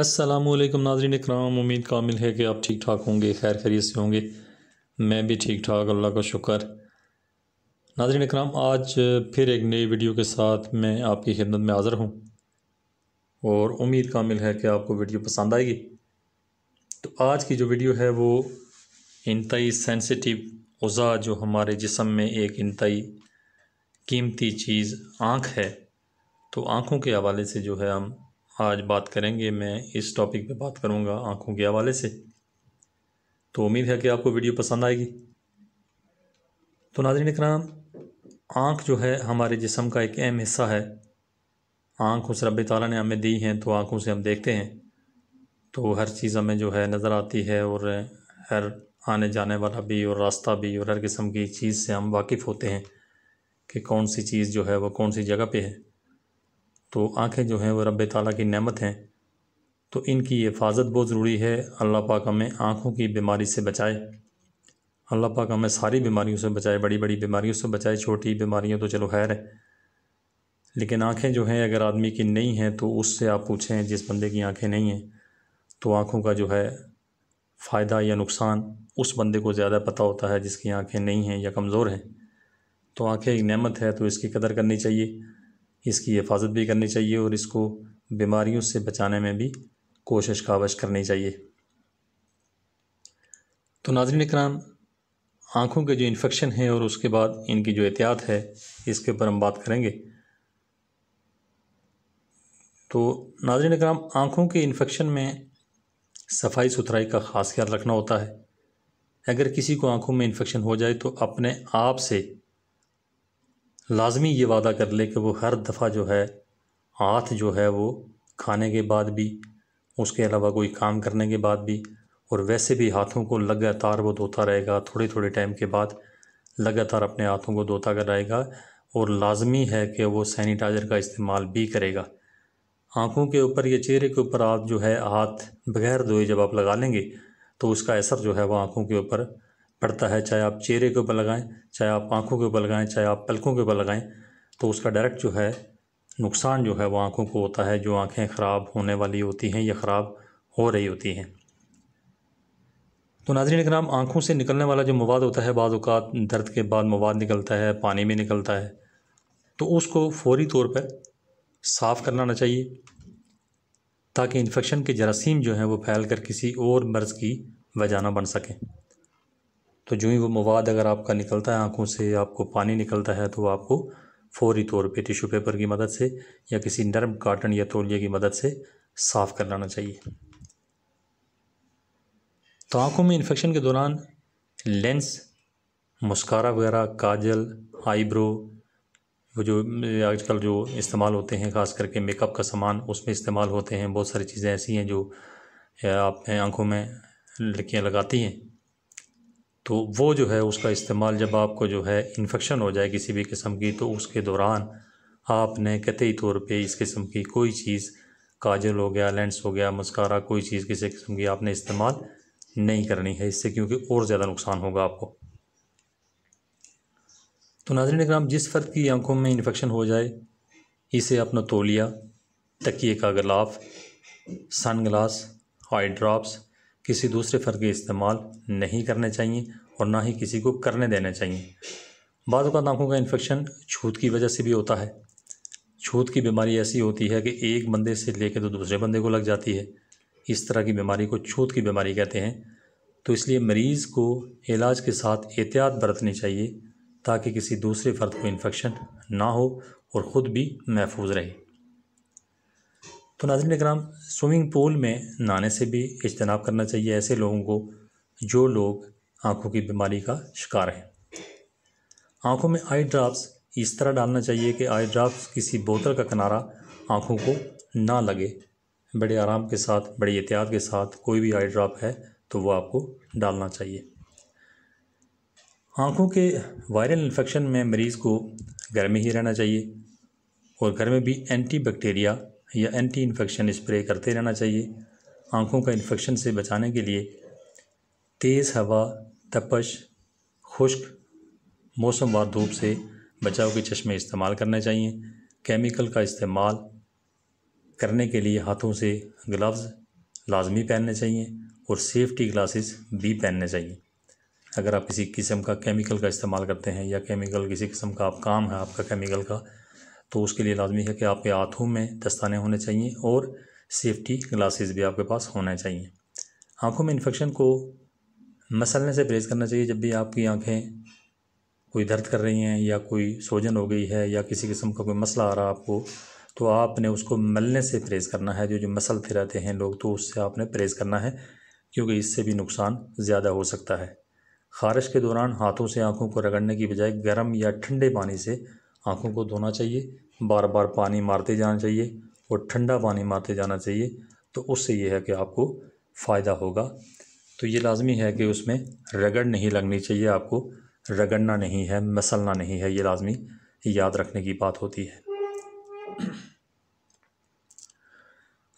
असलम नाजरीन कराम उम्मीद कामिल है कि आप ठीक ठाक होंगे खैर खैरियत से होंगे मैं भी ठीक ठाक अल्लाह का शुक्र नाजरीन कराम आज फिर एक नई वीडियो के साथ मैं आपकी खिदमत में हाज़िर हूँ और उम्मीद कामिल है कि आपको वीडियो पसंद आएगी तो आज की जो वीडियो है वो इंतई सेंसिटिव उज़ा जो हमारे जिसम में एक इंतई कीमती चीज़ आँख है तो आँखों के हवाले से जो है हम आज बात करेंगे मैं इस टॉपिक पे बात करूँगा आँखों के हवाले से तो उम्मीद है कि आपको वीडियो पसंद आएगी तो नाजरन कराम आँख जो है हमारे जिसम का एक अहम हिस्सा है आँख उस रब ताली ने हमें दी हैं तो आँखों से हम देखते हैं तो हर चीज़ हमें जो है नज़र आती है और हर आने जाने वाला भी और रास्ता भी और हर किस्म की चीज़ से हम वाकिफ़ होते हैं कि कौन सी चीज़ जो है वो कौन सी जगह पे है तो आंखें जो हैं वह रब ताली की नेमत हैं तो इनकी हिफाजत बहुत ज़रूरी है अल्लाह पाक हमें आँखों की बीमारी से बचाए अल्लाह पाक हमें सारी बीमारियों से बचाए बड़ी बड़ी बीमारियों से बचाए छोटी बीमारियाँ तो चलो खैर है लेकिन आँखें जो हैं अगर आदमी की नहीं हैं तो उससे आप पूछें जिस बंदे की आँखें नहीं हैं तो आँखों का जो है फ़ायदा या नुकसान उस बंदे को ज़्यादा पता होता है जिसकी आँखें नहीं हैं या कमज़ोर हैं तो आँखें एक नमत है तो इसकी कदर करनी चाहिए इसकी हिफाजत भी करनी चाहिए और इसको बीमारियों से बचाने में भी कोशिश कावश करनी चाहिए तो नाजरन कराम आँखों के जो इन्फेक्शन है और उसके बाद इनकी जो एहतियात है इसके ऊपर हम बात करेंगे तो नाजरन कराम आँखों के इन्फेक्शन में सफाई सुथराई का ख़ास ख्याल रखना होता है अगर किसी को आँखों में इन्फेक्शन हो जाए तो अपने आप से लाजमी ये वादा कर ले कि वो हर दफ़ा जो है हाथ जो है वो खाने के बाद भी उसके अलावा कोई काम करने के बाद भी और वैसे भी हाथों को लगातार वो धोता रहेगा थोड़े थोड़े टाइम के बाद लगातार अपने हाथों को धोता कराएगा और लाजमी है कि वो सैनिटाइज़र का इस्तेमाल भी करेगा आँखों के ऊपर या चेहरे के ऊपर आप जो है हाथ बगैर धोए जब आप लगा लेंगे तो उसका असर जो है वह आँखों के ऊपर पड़ता है चाहे आप चेहरे के ऊपर लगाएं चाहे आप आँखों के ऊपर लगाएं चाहे आप पलकों के ऊपर लगाएं तो उसका डायरेक्ट जो है नुकसान जो है वो आँखों को होता है जो आँखें ख़राब होने वाली होती हैं या ख़राब हो रही होती हैं तो नाजरीन कराम आँखों से निकलने वाला जो मवाद होता है बाद अवत दर्द के बाद मवाद निकलता है पानी में निकलता है तो उसको फौरी तौर पर साफ़ करना चाहिए ताकि इन्फेक्शन के जरासीम जो हैं वो फैल कर किसी और मर्ज़ की वजाना बन सकें तो जो ही वो मवाद अगर आपका निकलता है आँखों से आपको पानी निकलता है तो आपको फौरी तौर पे टिशू पेपर की मदद से या किसी नरम काटन या तोलिए की मदद से साफ़ कर लाना चाहिए तो आँखों में इन्फेक्शन के दौरान लेंस मुस्कारा वगैरह काजल आईब्रो वो जो आजकल जो इस्तेमाल होते हैं ख़ास करके मेकअप का सामान उसमें इस्तेमाल होते हैं बहुत सारी चीज़ें ऐसी हैं जो आप आँखों में लड़कियाँ लगाती हैं तो वो जो है उसका इस्तेमाल जब आपको जो है इन्फेक्शन हो जाए किसी भी किस्म की तो उसके दौरान आपने कतई तौर पे इस किस्म की कोई चीज़ काजल हो गया लेंस हो गया मस्कारा कोई चीज़ किसी किस्म की आपने इस्तेमाल नहीं करनी है इससे क्योंकि और ज़्यादा नुकसान होगा आपको तो नाजरन कराम जिस फ़र्द की आंखों में इन्फेक्शन हो जाए इसे अपना तोलिया तकिए का गलाफ सन ग्लास आई ड्रॉप्स किसी दूसरे फ़र्द के इस्तेमाल नहीं करने चाहिए और ना ही किसी को करने देने चाहिए बाद आँखों का इन्फेक्शन छूत की वजह से भी होता है छूत की बीमारी ऐसी होती है कि एक बंदे से लेकर तो दूसरे बंदे को लग जाती है इस तरह की बीमारी को छूत की बीमारी कहते हैं तो इसलिए मरीज़ को इलाज के साथ एहतियात बरतनी चाहिए ताकि किसी दूसरे फ़र्द को इन्फेक्शन ना हो और ख़ुद भी महफूज रहे तो नाजिन कराम स्विमिंग पूल में नहाने से भी इजतनाब करना चाहिए ऐसे लोगों को जो लोग आँखों की बीमारी का शिकार हैं आँखों में आई ड्राप्स इस तरह डालना चाहिए कि आई ड्राप्स किसी बोतल का किनारा आँखों को ना लगे बड़े आराम के साथ बड़े एहतियात के साथ कोई भी आई ड्राप है तो वो आपको डालना चाहिए आँखों के वायरल इन्फेक्शन में मरीज़ को घर में ही रहना चाहिए और घर में भी एंटी बैक्टीरिया या एंटी इन्फेक्शन स्प्रे करते रहना चाहिए आँखों का इन्फेक्शन से बचाने के लिए तेज़ हवा तपश खुश्क मौसमवार धूप से बचाव के चश्मे इस्तेमाल करने चाहिए केमिकल का इस्तेमाल करने के लिए हाथों से ग्लव्स लाजमी पहनने चाहिए और सेफ्टी ग्लासेस भी पहनने चाहिए अगर आप किसी किस्म का केमिकल का इस्तेमाल करते हैं या केमिकल किसी किस्म का आप काम है आपका केमिकल का तो उसके लिए लाजमी है कि आपके हाथों में दस्ताने होने चाहिए और सेफ्टी ग्लासेस भी आपके पास होने चाहिए आँखों में इन्फेक्शन को मसलने से परहेज़ करना चाहिए जब भी आपकी आँखें कोई दर्द कर रही हैं या कोई सोजन हो गई है या किसी किस्म का कोई मसला आ रहा है आपको तो आपने उसको मलने से परहेज़ करना है जो जो मसलते रहते हैं लोग तो उससे आपने परहेज़ करना है क्योंकि इससे भी नुकसान ज़्यादा हो सकता है खारिश के दौरान हाथों से आँखों को रगड़ने की बजाय गर्म या ठंडे पानी से आँखों को धोना चाहिए बार बार पानी मारते जाना चाहिए और ठंडा पानी मारते जाना चाहिए तो उससे यह है कि आपको फ़ायदा होगा तो ये लाजमी है कि उसमें रगड़ नहीं लगनी चाहिए आपको रगड़ना नहीं है मसलना नहीं है ये लाजमी याद रखने की बात होती है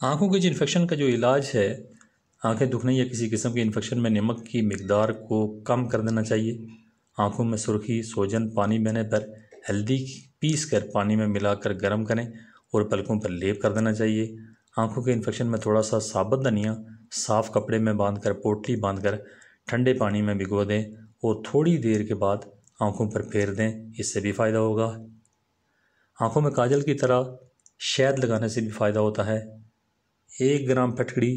आँखों के जो इन्फेक्शन का जो इलाज है आँखें दुखने या किसी किस्म के इन्फेक्शन में नमक की मकदार को कम कर देना चाहिए आँखों में सुर्खी सोजन पानी बहने पर हल्दी पीस कर पानी में मिलाकर गर्म करें और पलकों पर लेप कर देना चाहिए आँखों के इन्फेक्शन में थोड़ा सा साबुत धनिया साफ़ कपड़े में बांध कर पोटली बांध कर ठंडे पानी में भिगो दें और थोड़ी देर के बाद आँखों पर फेर दें इससे भी फ़ायदा होगा आँखों में काजल की तरह शहद लगाने से भी फ़ायदा होता है एक ग्राम फटकड़ी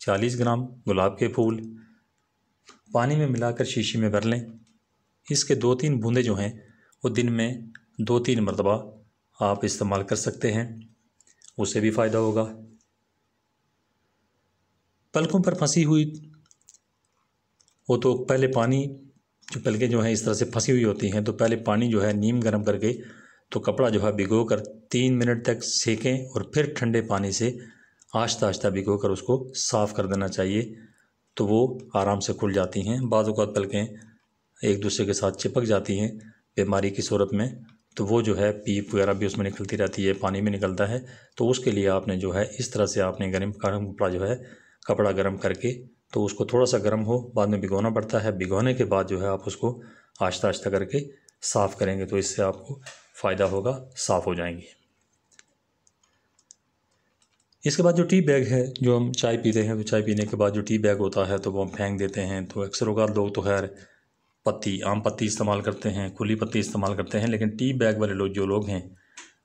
चालीस ग्राम गुलाब के फूल पानी में मिलाकर शीशी में भर लें इसके दो तीन बूंदे जो हैं वो दिन में दो तीन मरतबा आप इस्तेमाल कर सकते हैं उससे भी फ़ायदा होगा पलकों पर फंसी हुई वो तो पहले पानी जो पलकें जो हैं इस तरह से फंसी हुई होती हैं तो पहले पानी जो है नीम गर्म करके तो कपड़ा जो है भिगो कर तीन मिनट तक सेकें और फिर ठंडे पानी से आस्ता आस्ता भिगो कर उसको साफ़ कर देना चाहिए तो वो आराम से खुल जाती हैं बाद पलकें एक दूसरे के साथ चिपक जाती हैं बीमारी की सूरत में तो वो जो है पीप वगैरह भी उसमें निकलती रहती है पानी में निकलता है तो उसके लिए आपने जो है इस तरह से आपने गर्म गर्म कपड़ा जो है कपड़ा गर्म करके तो उसको थोड़ा सा गर्म हो बाद में भिगोना पड़ता है भिगोने के बाद जो है आप उसको आस्ता आस्ता करके साफ़ करेंगे तो इससे आपको फ़ायदा होगा साफ़ हो जाएंगे इसके बाद जो टी बैग है जो हम चाय पीते हैं तो चाय पीने के बाद जो टी बैग होता है तो वो हम फेंक देते हैं तो अक्सर होगा लोग तो खैर पत्ती आम पत्ती इस्तेमाल करते हैं खुली पत्ती इस्तेमाल करते हैं लेकिन टी बैग वाले लोग जो लोग हैं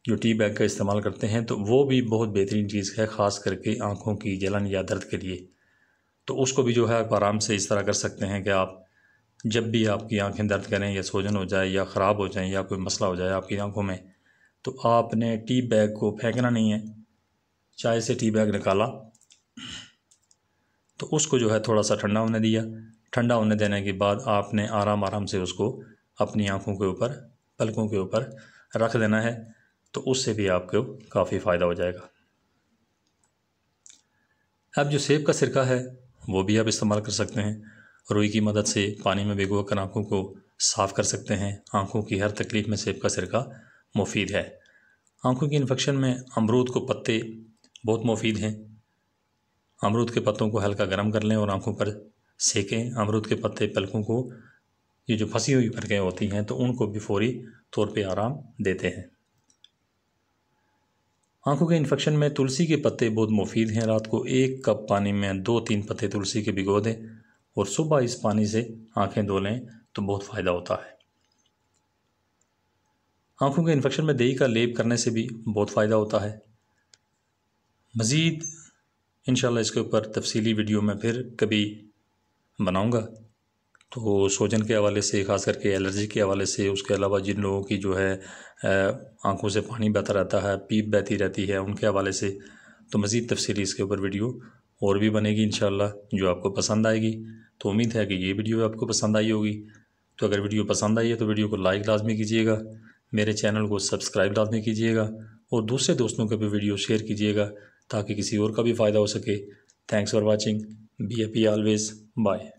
जो टी बैग का इस्तेमाल करते हैं तो वो भी बहुत बेहतरीन चीज़ है ख़ास करके आँखों की जलन या दर्द के लिए तो उसको भी जो है आप आराम से इस तरह कर सकते हैं कि आप जब भी आपकी आंखें दर्द करें या सोजन हो जाए या ख़राब हो जाए या कोई मसला हो जाए आपकी आंखों में तो आपने टी बैग को फेंकना नहीं है चाय से टी बैग निकाला तो उसको जो है थोड़ा सा ठंडा होने दिया ठंडा होने देने के बाद आपने आराम आराम से उसको अपनी आँखों के ऊपर पलकों के ऊपर रख देना है तो उससे भी आपको काफ़ी फ़ायदा हो जाएगा अब जो सेब का सिरका है वो भी आप इस्तेमाल कर सकते हैं रुई की मदद से पानी में भिगो कर आँखों को साफ़ कर सकते हैं आँखों की हर तकलीफ़ में सेब का सिरका मुफीद है आँखों के इन्फेक्शन में अमरूद को पत्ते बहुत मुफीद हैं अमरूद के पत्तों को हल्का गर्म कर लें और आँखों पर सेकें अमरूद के पत्ते पलकों को ये जो फंसी हुई पलकें होती हैं तो उनको भी फौरी तौर पे आराम देते हैं आंखों के इन्फेक्शन में तुलसी के पत्ते बहुत मुफीद हैं रात को एक कप पानी में दो तीन पत्ते तुलसी के भिगो दें और सुबह इस पानी से आंखें धो लें तो बहुत फ़ायदा होता है आंखों के इन्फेक्शन में दही का लेप करने से भी बहुत फ़ायदा होता है मज़ीद इन इसके ऊपर तफसीली वीडियो में फिर कभी बनाऊँगा तो सोजन के हवाले से ख़ास करके एलर्जी के हवाले से उसके अलावा जिन लोगों की जो है आंखों से पानी बहता रहता है पीप बहती रहती है उनके हवाले से तो मज़ीद तफसली इसके ऊपर वीडियो और भी बनेगी इन जो आपको पसंद आएगी तो उम्मीद है कि ये वीडियो आपको पसंद आई होगी तो अगर वीडियो पसंद आई है तो वीडियो को लाइक लाजमी कीजिएगा मेरे चैनल को सब्सक्राइब लाजमी कीजिएगा और दूसरे दोस्तों के भी वीडियो शेयर कीजिएगा ताकि किसी और का भी फ़ायदा हो सके thanks for watching BAP always. Bye.